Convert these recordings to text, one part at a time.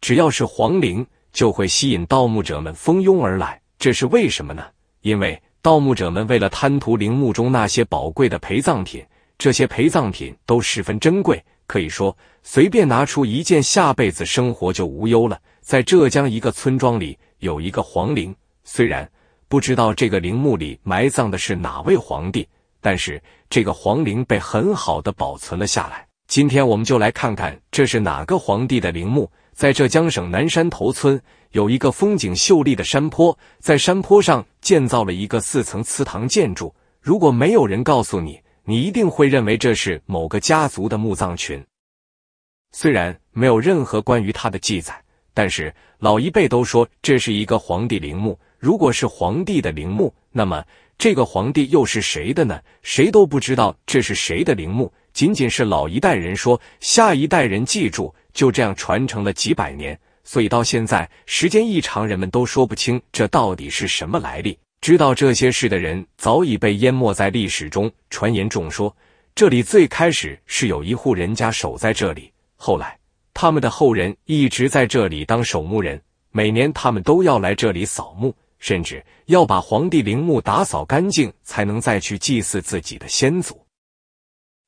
只要是皇陵，就会吸引盗墓者们蜂拥而来。这是为什么呢？因为盗墓者们为了贪图陵墓中那些宝贵的陪葬品，这些陪葬品都十分珍贵，可以说随便拿出一件，下辈子生活就无忧了。在浙江一个村庄里，有一个皇陵，虽然不知道这个陵墓里埋葬的是哪位皇帝，但是这个皇陵被很好的保存了下来。今天我们就来看看这是哪个皇帝的陵墓。在浙江省南山头村有一个风景秀丽的山坡，在山坡上建造了一个四层祠堂建筑。如果没有人告诉你，你一定会认为这是某个家族的墓葬群。虽然没有任何关于它的记载，但是老一辈都说这是一个皇帝陵墓。如果是皇帝的陵墓，那么这个皇帝又是谁的呢？谁都不知道这是谁的陵墓，仅仅是老一代人说，下一代人记住。就这样传承了几百年，所以到现在时间一长，人们都说不清这到底是什么来历。知道这些事的人早已被淹没在历史中。传言众说，这里最开始是有一户人家守在这里，后来他们的后人一直在这里当守墓人，每年他们都要来这里扫墓，甚至要把皇帝陵墓打扫干净，才能再去祭祀自己的先祖。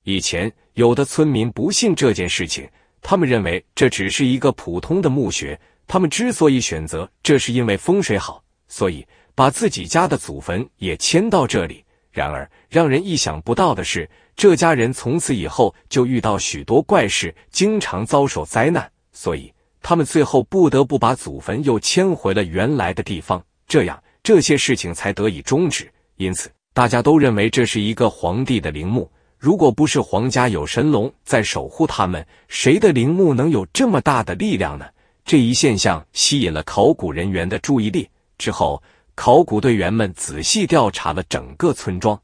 以前有的村民不信这件事情。他们认为这只是一个普通的墓穴，他们之所以选择，这是因为风水好，所以把自己家的祖坟也迁到这里。然而，让人意想不到的是，这家人从此以后就遇到许多怪事，经常遭受灾难，所以他们最后不得不把祖坟又迁回了原来的地方，这样这些事情才得以终止。因此，大家都认为这是一个皇帝的陵墓。如果不是皇家有神龙在守护他们，谁的陵墓能有这么大的力量呢？这一现象吸引了考古人员的注意力。之后，考古队员们仔细调查了整个村庄，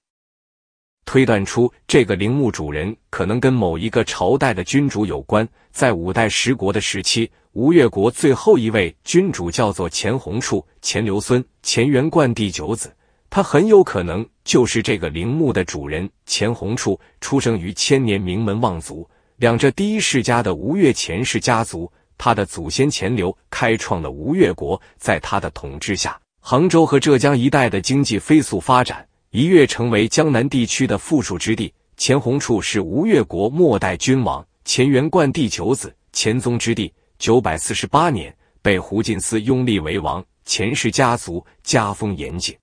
推断出这个陵墓主人可能跟某一个朝代的君主有关。在五代十国的时期，吴越国最后一位君主叫做钱弘树、钱刘孙，钱元贯第九子。他很有可能就是这个陵墓的主人钱弘处，出生于千年名门望族两浙第一世家的吴越钱氏家族。他的祖先钱镠开创了吴越国，在他的统治下，杭州和浙江一带的经济飞速发展，一跃成为江南地区的富庶之地。钱弘处是吴越国末代君王钱元贯第九子，钱宗之弟。九百四十八年，被胡进思拥立为王。钱氏家族家风严谨。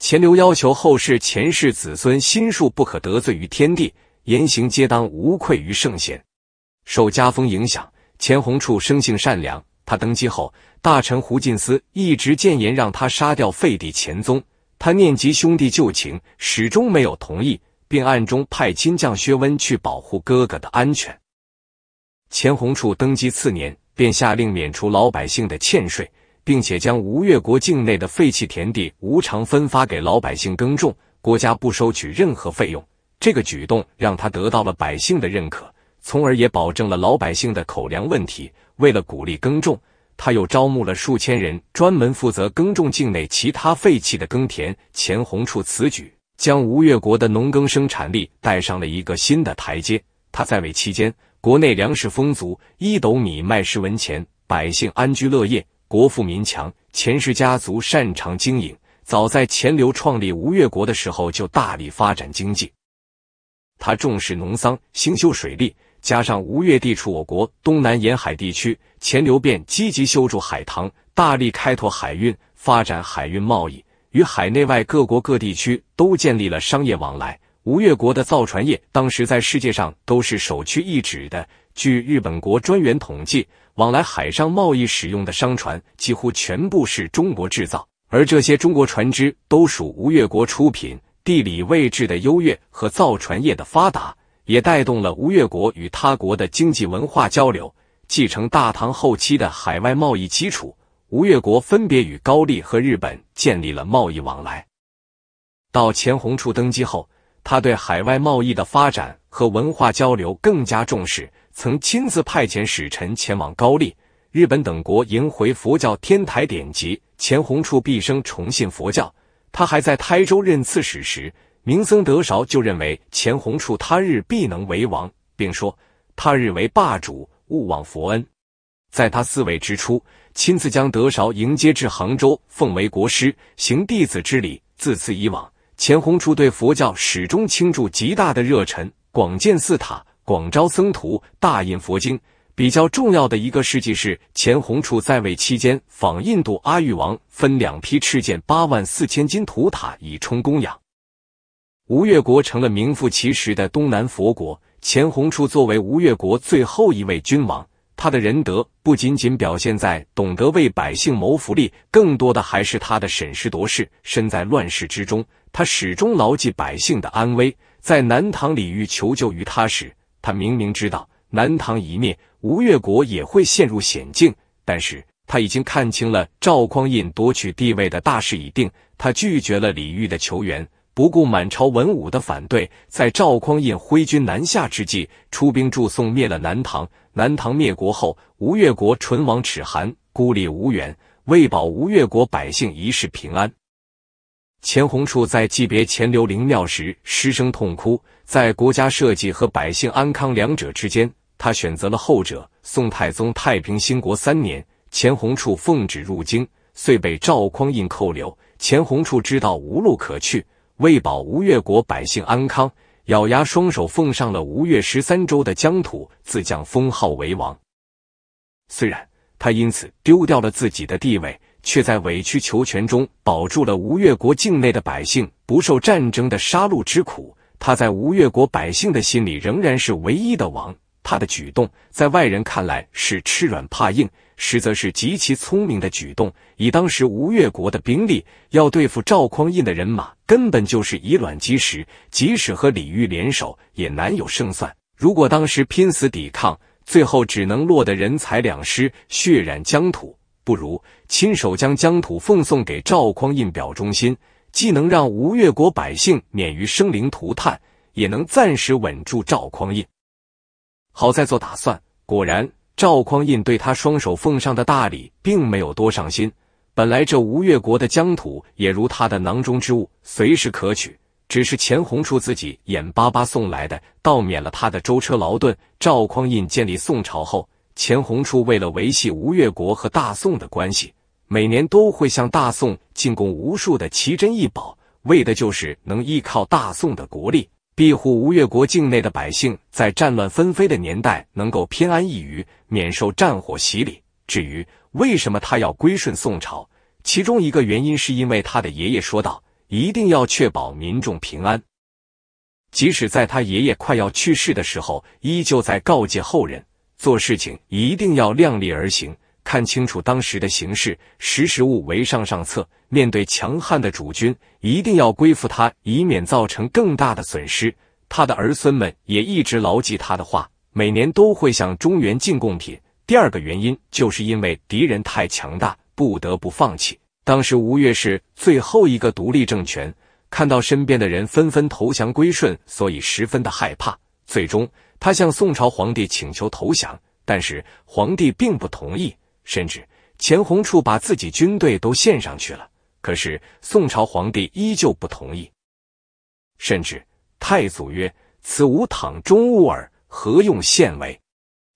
钱流要求后世钱氏子孙心术不可得罪于天地，言行皆当无愧于圣贤。受家风影响，钱弘处生性善良。他登基后，大臣胡进思一直谏言让他杀掉废帝钱宗，他念及兄弟旧情，始终没有同意，并暗中派亲将薛温去保护哥哥的安全。钱弘处登基次年，便下令免除老百姓的欠税。并且将吴越国境内的废弃田地无偿分发给老百姓耕种，国家不收取任何费用。这个举动让他得到了百姓的认可，从而也保证了老百姓的口粮问题。为了鼓励耕种，他又招募了数千人专门负责耕种境内其他废弃的耕田。钱弘处此举将吴越国的农耕生产力带上了一个新的台阶。他在位期间，国内粮食丰足，一斗米卖十文钱，百姓安居乐业。国富民强，钱氏家族擅长经营。早在钱镠创立吴越国的时候，就大力发展经济。他重视农桑，兴修水利，加上吴越地处我国东南沿海地区，钱镠便积极修筑海塘，大力开拓海运，发展海运贸易，与海内外各国各地区都建立了商业往来。吴越国的造船业当时在世界上都是首屈一指的。据日本国专员统计，往来海上贸易使用的商船几乎全部是中国制造，而这些中国船只都属吴越国出品。地理位置的优越和造船业的发达，也带动了吴越国与他国的经济文化交流。继承大唐后期的海外贸易基础，吴越国分别与高丽和日本建立了贸易往来。到钱弘处登基后，他对海外贸易的发展和文化交流更加重视。曾亲自派遣使臣前往高丽、日本等国迎回佛教天台典籍。钱弘处毕生崇信佛教，他还在台州任刺史时，明僧德韶就认为钱弘处他日必能为王，并说他日为霸主，勿忘佛恩。在他四位之初，亲自将德韶迎接至杭州，奉为国师，行弟子之礼。自此以往，钱弘处对佛教始终倾注极大的热忱，广建寺塔。广招僧徒，大印佛经。比较重要的一个事迹是，钱弘处在位期间，仿印度阿育王，分两批敕建八万四千金土塔，以充供养。吴越国成了名副其实的东南佛国。钱弘处作为吴越国最后一位君王，他的仁德不仅仅表现在懂得为百姓谋福利，更多的还是他的审时度势。身在乱世之中，他始终牢记百姓的安危。在南唐李煜求救于他时，他明明知道南唐一灭，吴越国也会陷入险境，但是他已经看清了赵匡胤夺取地位的大势已定。他拒绝了李煜的求援，不顾满朝文武的反对，在赵匡胤挥军南下之际，出兵助宋灭了南唐。南唐灭国后，吴越国唇亡齿寒，孤立无援，为保吴越国百姓一世平安。钱弘处在祭别钱刘灵庙时失声痛哭，在国家社稷和百姓安康两者之间，他选择了后者。宋太宗太平兴国三年，钱弘处奉旨入京，遂被赵匡胤扣留。钱弘处知道无路可去，为保吴越国百姓安康，咬牙双手奉上了吴越十三州的疆土，自降封号为王。虽然他因此丢掉了自己的地位。却在委曲求全中保住了吴越国境内的百姓不受战争的杀戮之苦。他在吴越国百姓的心里仍然是唯一的王。他的举动在外人看来是吃软怕硬，实则是极其聪明的举动。以当时吴越国的兵力，要对付赵匡胤的人马，根本就是以卵击石。即使和李煜联手，也难有胜算。如果当时拼死抵抗，最后只能落得人财两失，血染疆土。不如亲手将疆土奉送给赵匡胤表忠心，既能让吴越国百姓免于生灵涂炭，也能暂时稳住赵匡胤。好在做打算，果然赵匡胤对他双手奉上的大礼并没有多上心。本来这吴越国的疆土也如他的囊中之物，随时可取。只是钱弘初自己眼巴巴送来的，倒免了他的舟车劳顿。赵匡胤建立宋朝后。钱弘初为了维系吴越国和大宋的关系，每年都会向大宋进贡无数的奇珍异宝，为的就是能依靠大宋的国力庇护吴越国境内的百姓，在战乱纷飞的年代能够偏安一隅，免受战火洗礼。至于为什么他要归顺宋朝，其中一个原因是因为他的爷爷说道：“一定要确保民众平安。”即使在他爷爷快要去世的时候，依旧在告诫后人。做事情一定要量力而行，看清楚当时的形势，识时务为上上策。面对强悍的主君，一定要归附他，以免造成更大的损失。他的儿孙们也一直牢记他的话，每年都会向中原进贡品。第二个原因，就是因为敌人太强大，不得不放弃。当时吴越是最后一个独立政权，看到身边的人纷纷投降归顺，所以十分的害怕，最终。他向宋朝皇帝请求投降，但是皇帝并不同意，甚至钱弘处把自己军队都献上去了，可是宋朝皇帝依旧不同意。甚至太祖曰：“此吾躺中物耳，何用献为？”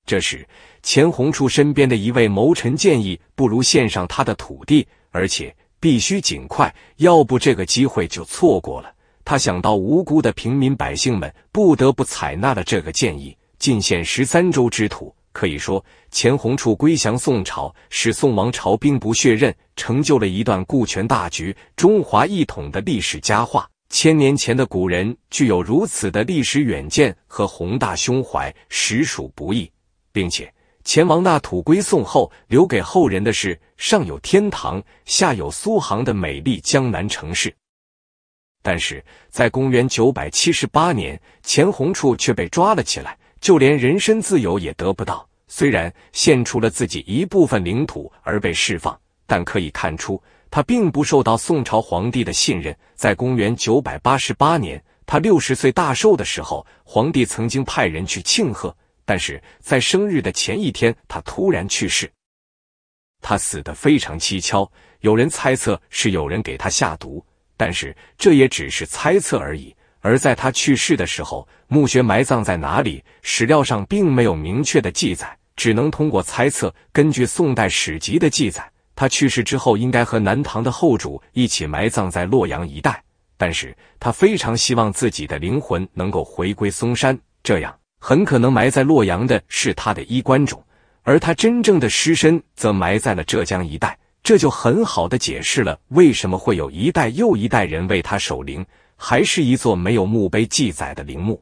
这时，钱弘处身边的一位谋臣建议，不如献上他的土地，而且必须尽快，要不这个机会就错过了。他想到无辜的平民百姓们不得不采纳了这个建议，进献十三州之土。可以说，钱弘处归降宋朝，使宋王朝兵不血刃，成就了一段顾全大局、中华一统的历史佳话。千年前的古人具有如此的历史远见和宏大胸怀，实属不易。并且，钱王纳土归宋后，留给后人的是上有天堂、下有苏杭的美丽江南城市。但是在公元九百七十八年，钱弘处却被抓了起来，就连人身自由也得不到。虽然献出了自己一部分领土而被释放，但可以看出他并不受到宋朝皇帝的信任。在公元九百八十八年，他六十岁大寿的时候，皇帝曾经派人去庆贺，但是在生日的前一天，他突然去世。他死的非常蹊跷，有人猜测是有人给他下毒。但是这也只是猜测而已。而在他去世的时候，墓穴埋葬在哪里，史料上并没有明确的记载，只能通过猜测。根据宋代史籍的记载，他去世之后应该和南唐的后主一起埋葬在洛阳一带。但是他非常希望自己的灵魂能够回归嵩山，这样很可能埋在洛阳的是他的衣冠冢，而他真正的尸身则埋在了浙江一带。这就很好的解释了，为什么会有一代又一代人为他守灵，还是一座没有墓碑记载的陵墓。